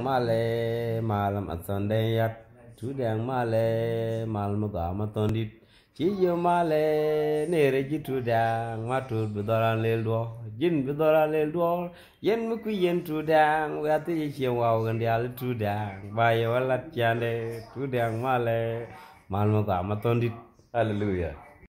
male malam atonde yat tudang male malam gama tondit ciyo male nere ji tudang matul bidoran lel jin bidoran lel do yen muku yen tudang wati ji ciyo waw gandi al tudang bayo walat ciande tudang male malam gama tondit haleluya